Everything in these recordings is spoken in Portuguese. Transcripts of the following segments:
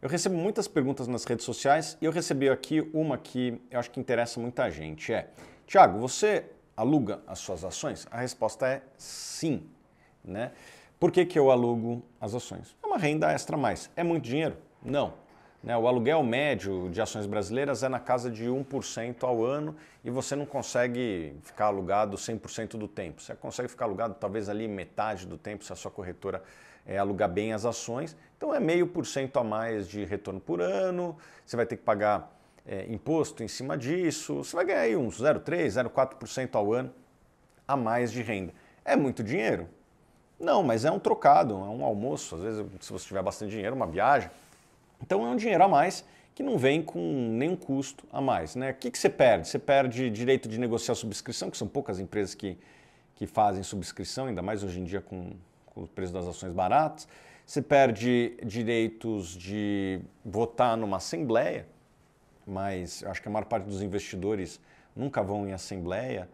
Eu recebo muitas perguntas nas redes sociais e eu recebi aqui uma que eu acho que interessa muita gente. É, Tiago, você aluga as suas ações? A resposta é sim. Né? Por que, que eu alugo as ações? É uma renda extra a mais. É muito dinheiro? Não. Né? O aluguel médio de ações brasileiras é na casa de 1% ao ano e você não consegue ficar alugado 100% do tempo. Você consegue ficar alugado talvez ali metade do tempo se a sua corretora é, alugar bem as ações. Então é meio por cento a mais de retorno por ano, você vai ter que pagar é, imposto em cima disso, você vai ganhar aí uns 0,3%, 0,4% ao ano a mais de renda. É muito dinheiro? Não, mas é um trocado, é um almoço. Às vezes, se você tiver bastante dinheiro, uma viagem. Então é um dinheiro a mais que não vem com nenhum custo a mais. Né? O que, que você perde? Você perde direito de negociar subscrição, que são poucas empresas que, que fazem subscrição, ainda mais hoje em dia com, com o preço das ações baratas. Você perde direitos de votar numa assembleia, mas acho que a maior parte dos investidores nunca vão em assembleia.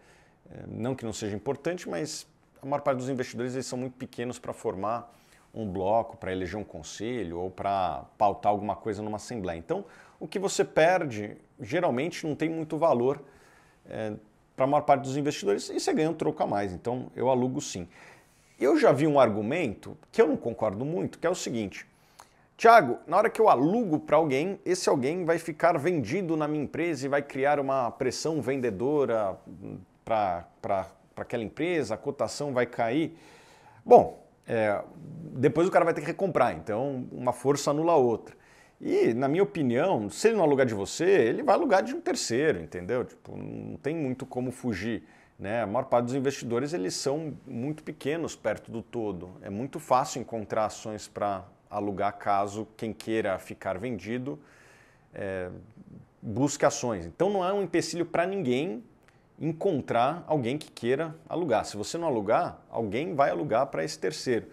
Eh, não que não seja importante, mas a maior parte dos investidores eles são muito pequenos para formar um bloco, para eleger um conselho ou para pautar alguma coisa numa assembleia. Então, o que você perde geralmente não tem muito valor é, eh, para a maior parte dos investidores e você ganha um troco a mais. Então, eu alugo sim. Eu já vi um argumento que eu não concordo muito, que é o seguinte. Tiago, na hora que eu alugo para alguém, esse alguém vai ficar vendido na minha empresa e vai criar uma pressão vendedora hum, para aquela empresa, a cotação vai cair. Bom, é, depois o cara vai ter que recomprar. Então, uma força anula a outra. E, na minha opinião, se ele não alugar de você, ele vai alugar de um terceiro, entendeu? Tipo, não tem muito como fugir. Né? A maior parte dos investidores eles são muito pequenos perto do todo. É muito fácil encontrar ações para alugar caso quem queira ficar vendido é, busque ações. Então não é um empecilho para ninguém encontrar alguém que queira alugar. Se você não alugar, alguém vai alugar para esse terceiro.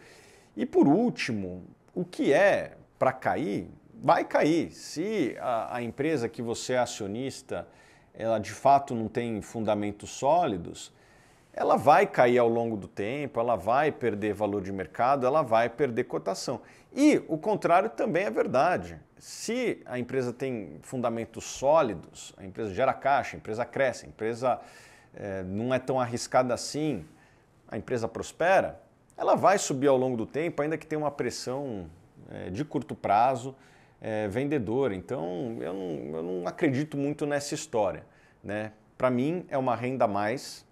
E por último, o que é para cair? Vai cair. Se a, a empresa que você é acionista, ela de fato não tem fundamentos sólidos, ela vai cair ao longo do tempo, ela vai perder valor de mercado, ela vai perder cotação. E o contrário também é verdade. Se a empresa tem fundamentos sólidos, a empresa gera caixa, a empresa cresce, a empresa é, não é tão arriscada assim, a empresa prospera, ela vai subir ao longo do tempo, ainda que tenha uma pressão é, de curto prazo é, vendedora. Então, eu não, eu não acredito muito nessa história. Né? Para mim, é uma renda a mais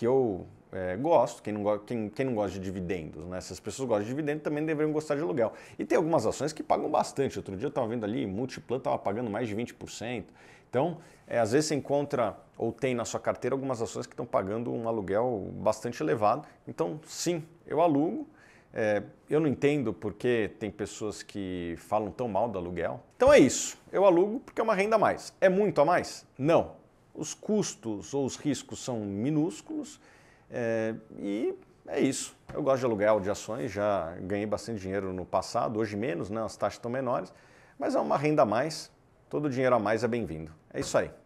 que eu é, gosto, quem não, go quem, quem não gosta de dividendos, né? Se as pessoas gostam de dividendos, também deveriam gostar de aluguel. E tem algumas ações que pagam bastante. Outro dia eu estava vendo ali, Multiplan estava pagando mais de 20%. Então, é, às vezes você encontra ou tem na sua carteira algumas ações que estão pagando um aluguel bastante elevado. Então, sim, eu alugo. É, eu não entendo porque tem pessoas que falam tão mal do aluguel. Então é isso. Eu alugo porque é uma renda a mais. É muito a mais? Não os custos ou os riscos são minúsculos é, e é isso. Eu gosto de aluguel de ações, já ganhei bastante dinheiro no passado, hoje menos, né? as taxas estão menores, mas é uma renda a mais, todo dinheiro a mais é bem-vindo. É isso aí.